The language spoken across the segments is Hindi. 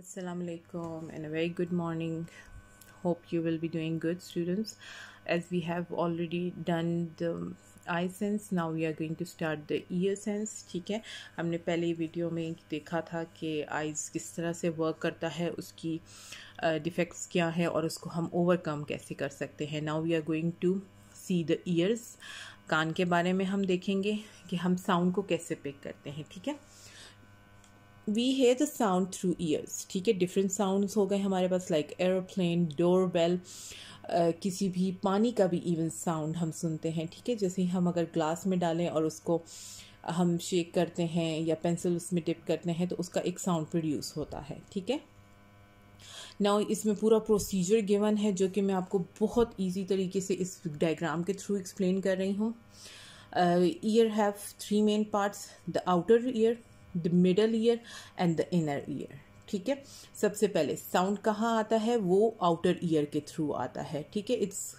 Assalamu alaikum and a very good morning. Hope you will be doing good, students. As we have already done the eye sense now we are going to start the ear sense ठीक है हमने पहले वीडियो में देखा था कि आइज़ किस तरह से वर्क करता है उसकी डिफेक्ट्स uh, क्या है और उसको हम ओवरकम कैसे कर सकते हैं now we are going to see the ears कान के बारे में हम देखेंगे कि हम साउंड को कैसे पिक करते हैं ठीक है थीके? We hear the sound through ears ठीक है डिफरेंट साउंड्स हो गए हमारे पास लाइक एरोप्लेन डोर बेल किसी भी पानी का भी इवन साउंड हम सुनते हैं ठीक है जैसे हम अगर ग्लास में डालें और उसको हम शेक करते हैं या पेंसिल उसमें डिप करते हैं तो उसका एक साउंड प्रोड्यूस होता है ठीक है नाउ इसमें पूरा प्रोसीजर गिवन है जो कि मैं आपको बहुत इजी तरीके से इस डायग्राम के थ्रू एक्सप्लेन कर रही हूँ ear have three main parts the outer ear the middle ear and the inner ear ठीक है सबसे पहले साउंड कहाँ आता है वो आउटर ईयर के थ्रू आता है ठीक है it's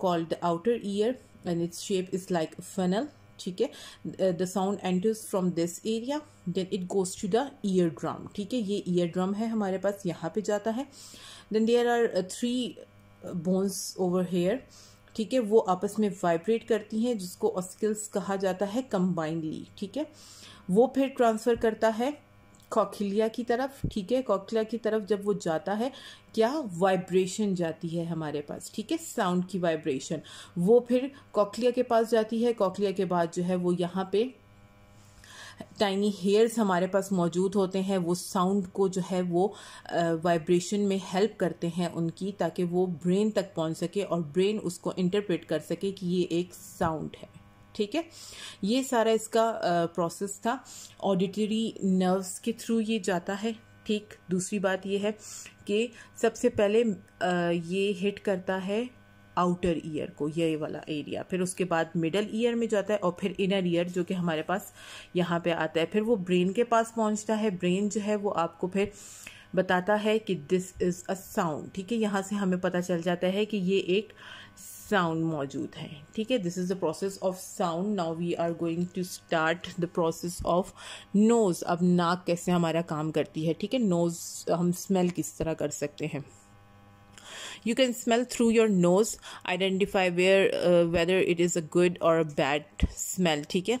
called outer ear and its shape is like funnel ठीक है the sound enters from this area then it goes to the ear drum ठीक है ये ईयर ड्रम है हमारे पास यहाँ पे जाता है then there are three bones over here ठीक है वो आपस में वाइब्रेट करती हैं जिसको ऑस्किल्स कहा जाता है कम्बाइनली ठीक है वो फिर ट्रांसफ़र करता है कॉखिलिया की तरफ ठीक है कॉखिलिया की तरफ जब वो जाता है क्या वाइब्रेशन जाती है हमारे पास ठीक है साउंड की वाइब्रेशन वो फिर कॉखलिया के पास जाती है कॉखलिया के बाद जो है वो यहाँ पे टाइनी हेयर्स हमारे पास मौजूद होते हैं वो साउंड को जो है वो वाइब्रेशन में हेल्प करते हैं उनकी ताकि वो ब्रेन तक पहुंच सके और ब्रेन उसको इंटरप्रेट कर सके कि ये एक साउंड है ठीक है ये सारा इसका प्रोसेस था ऑडिटरी नर्व्स के थ्रू ये जाता है ठीक दूसरी बात ये है कि सबसे पहले ये हिट करता है आउटर ईयर को ये वाला एरिया फिर उसके बाद मिडल ईयर में जाता है और फिर इनर ईयर जो कि हमारे पास यहाँ पे आता है फिर वो ब्रेन के पास पहुँचता है ब्रेन जो है वो आपको फिर बताता है कि दिस इज़ अ साउंड ठीक है यहाँ से हमें पता चल जाता है कि ये एक साउंड मौजूद है ठीक है this is the process of sound now we are going to start the process of nose अब नाक कैसे हमारा काम करती है ठीक है नोज़ हम स्मेल किस तरह कर सकते हैं you can smell through your nose identify where whether it is a good और अ बैड स्मेल ठीक है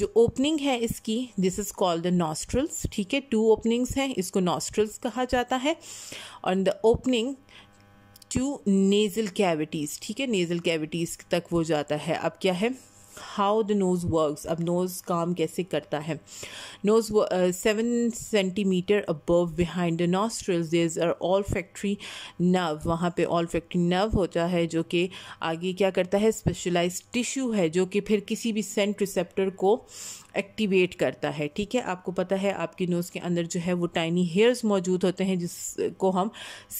जो ओपनिंग है इसकी this is called the nostrils ठीक है टू ओपनिंग्स हैं इसको नॉस्ट्रल्स कहा जाता है on the opening to nasal cavities ठीक है नेज़ल कैविटीज़ तक वो जाता है अब क्या है हाउ द नोज़ वर्क अब नोज़ काम कैसे करता है nose seven centimetre above behind the nostrils these are olfactory nerve वहाँ पे ऑल फैक्ट्री नर्व होता है जो कि आगे क्या करता है स्पेशलाइज टिश्यू है जो कि फिर किसी भी सेंट रिसेप्टर को एक्टिवेट करता है ठीक है आपको पता है आपकी नोज़ के अंदर जो है वो टाइनी हेयर्स मौजूद होते हैं जिसको हम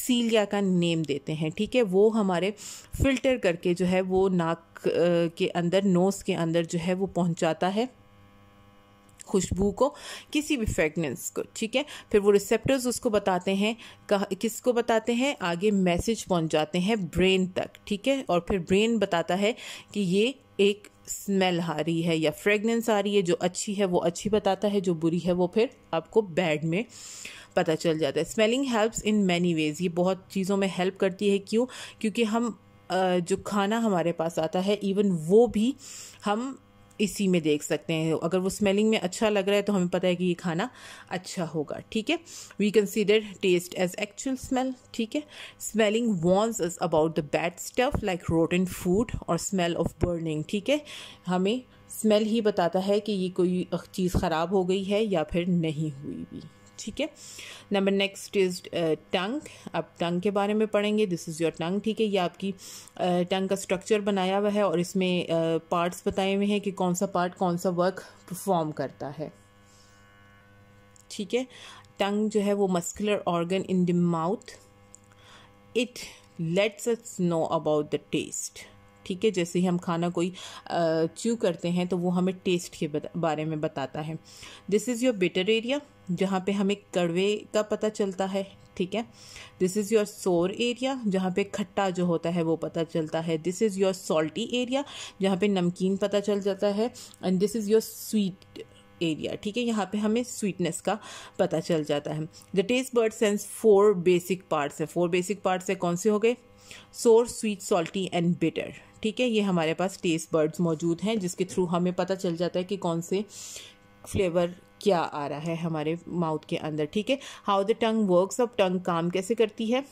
सीलिया का नेम देते हैं ठीक है वो हमारे फिल्टर करके जो है वो नाक के अंदर नोस के अंदर जो है वो पहुंचाता है खुशबू को किसी भी फ्रेगनेंस को ठीक है फिर वो रिसेप्टर्स उसको बताते हैं किस किसको बताते हैं आगे मैसेज जाते हैं ब्रेन तक ठीक है और फिर ब्रेन बताता है कि ये एक स्मेल आ रही है या फ्रेगनेंस आ रही है जो अच्छी है वो अच्छी बताता है जो बुरी है वो फिर आपको बैड में पता चल जाता है smelling helps in many ways ये बहुत चीज़ों में हेल्प करती है क्यों क्योंकि हम जो खाना हमारे पास आता है इवन वो भी हम इसी में देख सकते हैं अगर वो स्मेलिंग में अच्छा लग रहा है तो हमें पता है कि ये खाना अच्छा होगा ठीक है we consider taste as actual smell ठीक है smelling warns is about the bad stuff like rotten food और स्मेल ऑफ बर्निंग ठीक है हमें स्मेल ही बताता है कि ये कोई चीज़ ख़राब हो गई है या फिर नहीं हुई भी ठीक है नंबर नेक्स्ट इज टंग अब टंग के बारे में पढ़ेंगे दिस इज़ योर टंग ठीक है ये आपकी टंग uh, का स्ट्रक्चर बनाया हुआ है और इसमें पार्ट्स uh, बताए हुए हैं कि कौन सा पार्ट कौन सा वर्क परफॉर्म करता है ठीक है टंग जो है वो muscular organ in the mouth it lets us know about the taste ठीक है जैसे ही हम खाना कोई च्यू करते हैं तो वो हमें टेस्ट के बारे में बताता है this is your bitter area जहाँ पे हमें कड़वे का पता चलता है ठीक है this is your sour area जहाँ पे खट्टा जो होता है वो पता चलता है this is your salty area जहाँ पे नमकीन पता चल जाता है and this is your sweet area ठीक है यहाँ पे हमें स्वीटनेस का पता चल जाता है the taste bud sense four basic parts है फोर बेसिक पार्ट्स है कौन से हो गए सोर स्वीट सॉल्टी एंड बिटर ठीक है ये हमारे पास टेस्ट बर्ड्स मौजूद हैं जिसके थ्रू हमें पता चल जाता है कि कौन से फ्लेवर क्या आ रहा है हमारे माउथ के अंदर ठीक है हाउ द टंग वर्क्स अब टंग काम कैसे करती है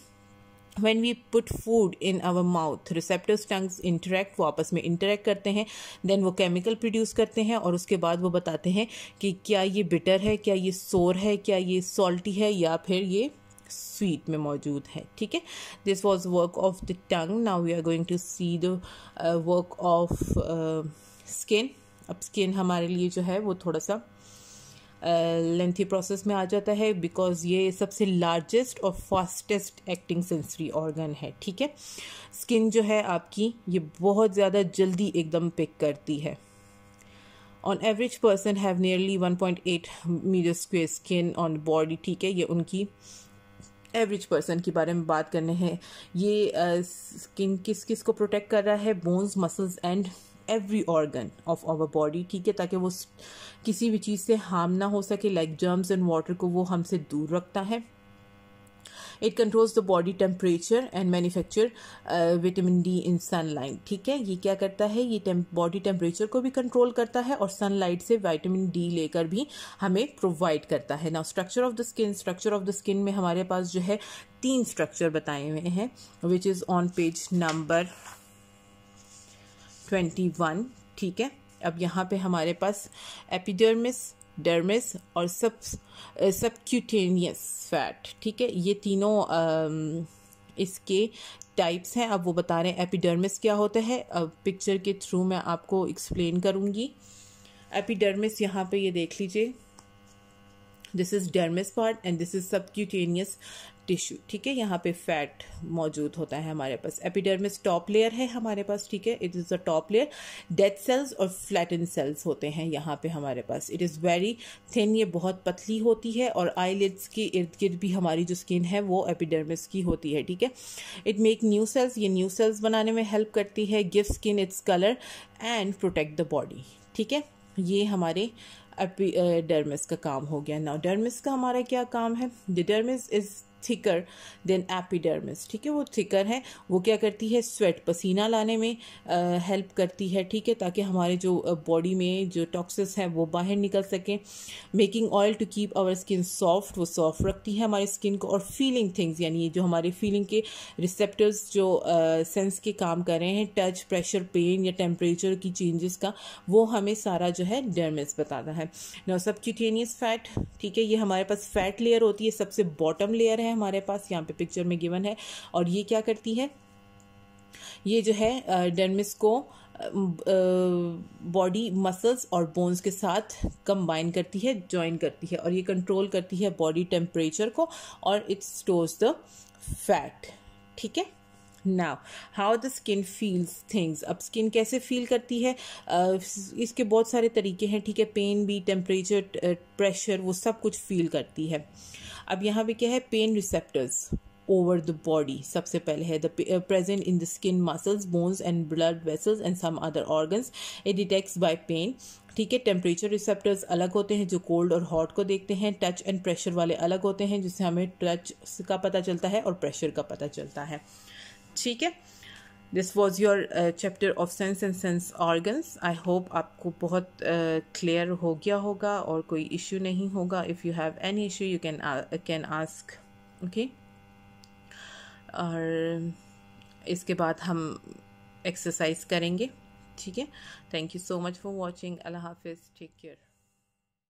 When we put food in our mouth receptors tongues interact वो आपस में इंटरेक्ट करते हैं then वो केमिकल प्रोड्यूस करते हैं और उसके बाद वो बताते हैं कि क्या ये bitter है क्या ये सोर है क्या ये सॉल्टी है या फिर ये स्वीट में मौजूद है ठीक है this was work of the tongue now we are going to see the work of skin अब स्किन हमारे लिए जो है वो थोड़ा सा लेंथी uh, प्रोसेस में आ जाता है बिकॉज ये सबसे लार्जेस्ट और फास्टेस्ट एक्टिंग सेंसरी ऑर्गन है ठीक है स्किन जो है आपकी ये बहुत ज़्यादा जल्दी एकदम पिक करती है on average person have nearly 1.8 metre square skin on body ठीक है ये उनकी एवरेज पर्सन के बारे में बात करने हैं ये स्किन किस किस को प्रोटेक्ट कर रहा है bones muscles and every organ of our body ठीक है ताकि वो किसी भी चीज़ से हार्म ना हो सके लाइक जर्म्स एंड वाटर को वो हमसे दूर रखता है it controls the body temperature and manufacture vitamin D in sunlight ठीक है ये क्या करता है ये बॉडी टेम्परेचर को भी कंट्रोल करता है और सनलाइट से वाइटामिन डी लेकर भी हमें प्रोवाइड करता है ना structure of the skin structure of the skin में हमारे पास जो है तीन स्ट्रक्चर बताए हुए हैं which is on page number twenty one ठीक है अब यहाँ पे हमारे पास एपिडर्मिस डर्मिस और सब सबक्यूटेनियस फैट ठीक है ये तीनों आ, um, इसके टाइप्स हैं अब वो बता रहे हैं एपिडर्मिस क्या होता है अब पिक्चर के थ्रू मैं आपको एक्सप्लेन करूँगी एपिडर्मिस यहाँ पे ये देख लीजिए this is dermis part and this is subcutaneous tissue ठीक है यहाँ पे फैट मौजूद होता है हमारे पास एपिडर्मिस टॉप लेयर है हमारे पास ठीक है it is the top layer dead cells और फ्लैटन सेल्स होते हैं यहाँ पे हमारे पास इट इज़ वेरी थिन ये बहुत पतली होती है और आईलिड्स के इर्द गिर्द भी हमारी जो स्किन है वो एपिडर्मिस की होती है ठीक है इट मेक न्यू सेल्स ये न्यू सेल्स बनाने में हेल्प करती है give skin its colour and protect the body ठीक है ये हमारे डर्मिस uh, का काम हो गया नाउ डर्मिस का हमारा क्या काम है the dermis is thicker than epidermis ठीक है वो थिकर है वो क्या करती है स्वेट पसीना लाने में हेल्प करती है ठीक है ताकि हमारे जो बॉडी में जो टॉक्सिस हैं वो बाहर निकल सकें making oil to keep our skin soft वो सॉफ्ट रखती है हमारी स्किन को और फीलिंग थिंग्स यानी जो हमारे फीलिंग के रिसेप्टर्स जो सेंस uh, के काम कर रहे हैं टच प्रेशर पेन या टेम्परेचर की चेंजेस का वो हमें सारा जो है डर्मिस बताता है ना सब फैट ठीक है ये हमारे पास फैट लेयर होती है सबसे बॉटम लेयर है है हमारे पास यहाँ पे पिक्चर में गिवन है और ये क्या करती है ये जो है डेनमिस को बॉडी मसल्स और बोन्स के साथ कंबाइन करती है ज्वाइन करती है और ये कंट्रोल करती है बॉडी टेम्परेचर को और इट स्टोर्स द फैट ठीक है now how the skin feels things अब स्किन कैसे फील करती है uh, इसके बहुत सारे तरीके हैं ठीक है पेन भी टेम्परेचर प्रेशर वो सब कुछ फील करती है uh, अब यहाँ पे क्या है pain receptors over the body सबसे पहले है the present in the skin muscles bones and blood vessels and some other organs it detects by pain ठीक है टेम्परेचर रिसेप्टर्स अलग होते हैं जो कोल्ड और हॉट को देखते हैं टच एंड प्रेशर वाले अलग होते हैं जिससे हमें टच का पता चलता है और प्रेशर का पता चलता है ठीक है this was your chapter of sense and sense organs I hope आपको बहुत क्लियर uh, हो गया होगा और कोई इश्यू नहीं होगा if you have any issue you can can ask okay और इसके बाद हम एक्सरसाइज करेंगे ठीक है thank you so much for watching अल्लाह हाफिज़ टेक केयर